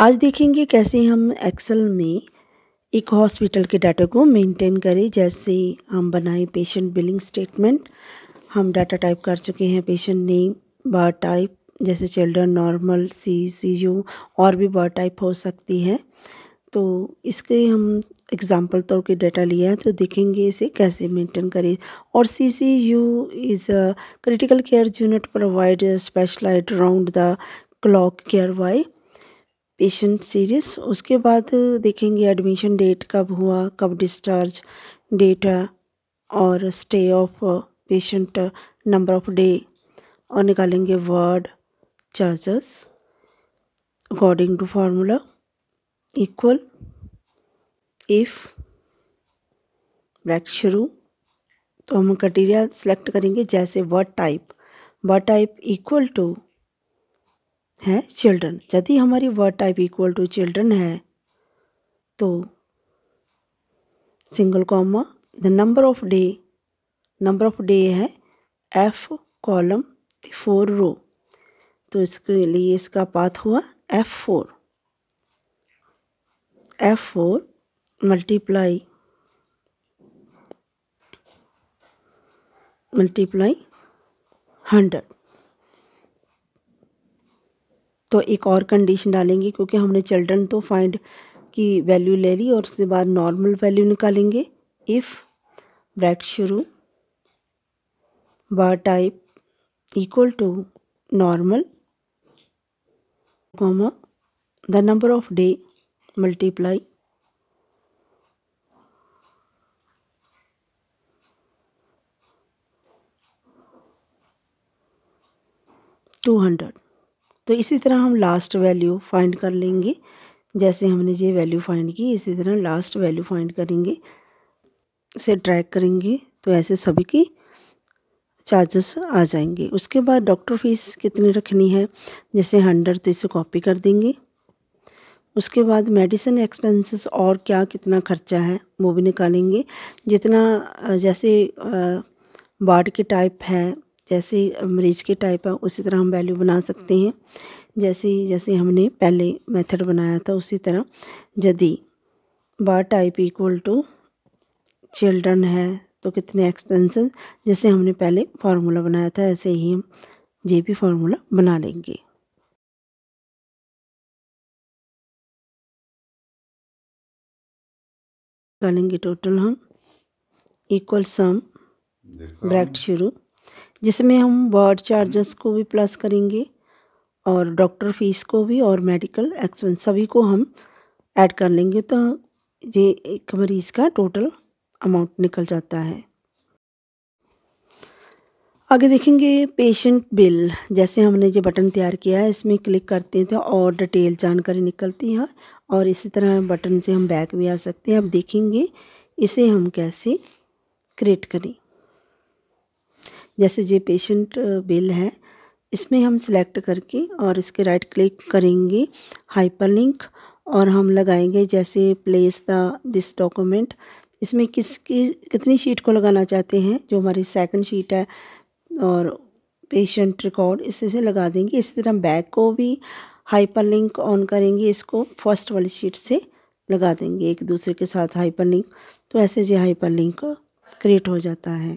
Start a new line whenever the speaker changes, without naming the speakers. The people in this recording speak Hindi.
आज देखेंगे कैसे हम एक्सेल में एक हॉस्पिटल के डाटा को मेंटेन करें जैसे हम बनाए पेशेंट बिलिंग स्टेटमेंट हम डाटा टाइप कर चुके हैं पेशेंट नेम बार टाइप जैसे children normal C C U और भी बार टाइप हो सकती है तो इसके हम एग्ज़ाम्पल तौर के डाटा लिया है तो देखेंगे इसे कैसे मेंटेन करें और C C U is critical care unit provide specialize round the clock care वाई पेशेंट सीरीज उसके बाद देखेंगे एडमिशन डेट कब हुआ कब डिस्चार्ज डेट है और stay of patient number of day और निकालेंगे ward charges according to formula equal if bracket शुरू तो हम क्राइटेरिया सेलेक्ट करेंगे जैसे ward type ward type equal to है चिल्ड्रन यदि हमारी ward type equal to children है तो single comma the number of day number of day है एफ कॉलम फोर रो तो इसके लिए इसका पाथ हुआ F four F four multiply multiply hundred तो एक और कंडीशन डालेंगे क्योंकि हमने चिल्ड्रन तो फाइंड की वैल्यू ले ली और उसके बाद नॉर्मल वैल्यू निकालेंगे इफ़ ब्रैक शुरू बार type equal to normal comma the number of day multiply two hundred तो इसी तरह हम लास्ट वैल्यू फाइंड कर लेंगे जैसे हमने ये वैल्यू फाइंड की इसी तरह लास्ट वैल्यू फाइंड करेंगे इसे ट्रैक करेंगे तो ऐसे सभी की चार्जेस आ जाएंगे उसके बाद डॉक्टर फीस कितनी रखनी है जैसे हंड्रेड तो इसे कॉपी कर देंगे उसके बाद मेडिसिन एक्सपेंसेस और क्या कितना खर्चा है वो भी निकालेंगे जितना जैसे वार्ड के टाइप है जैसे मरीज के टाइप है उसी तरह हम वैल्यू बना सकते हैं जैसे जैसे हमने पहले मेथड बनाया था उसी तरह यदि बार टाइप इक्वल टू चिल्ड्रन है तो कितने एक्सपेंसेस जैसे हमने पहले फार्मूला बनाया था ऐसे ही हम ये भी फार्मूला बना लेंगे निकालेंगे टोटल हम इक्वल सम ब्रैकेट शुरू जिसमें हम वार्ड चार्जेस को भी प्लस करेंगे और डॉक्टर फीस को भी और मेडिकल एक्सपेंस सभी को हम ऐड कर लेंगे तो ये एक मरीज़ का टोटल अमाउंट निकल जाता है आगे देखेंगे पेशेंट बिल जैसे हमने जो बटन तैयार किया है इसमें क्लिक करते हैं तो और डिटेल जानकारी निकलती है और इसी तरह बटन से हम बैक भी आ सकते हैं अब देखेंगे इसे हम कैसे क्रिएट करें जैसे ये पेशेंट बिल है इसमें हम सिलेक्ट करके और इसके राइट क्लिक करेंगे हाइपरलिंक और हम लगाएंगे जैसे प्लेस द दिस डॉक्यूमेंट इसमें किसकी कितनी शीट को लगाना चाहते हैं जो हमारी सेकंड शीट है और पेशेंट रिकॉर्ड इससे लगा देंगे इसी तरह हम बैक को भी हाइपरलिंक ऑन करेंगे इसको फर्स्ट वाली शीट से लगा देंगे एक दूसरे के साथ हाइपरलिंक तो ऐसे जो हाइपरलिंक क्रिएट हो जाता है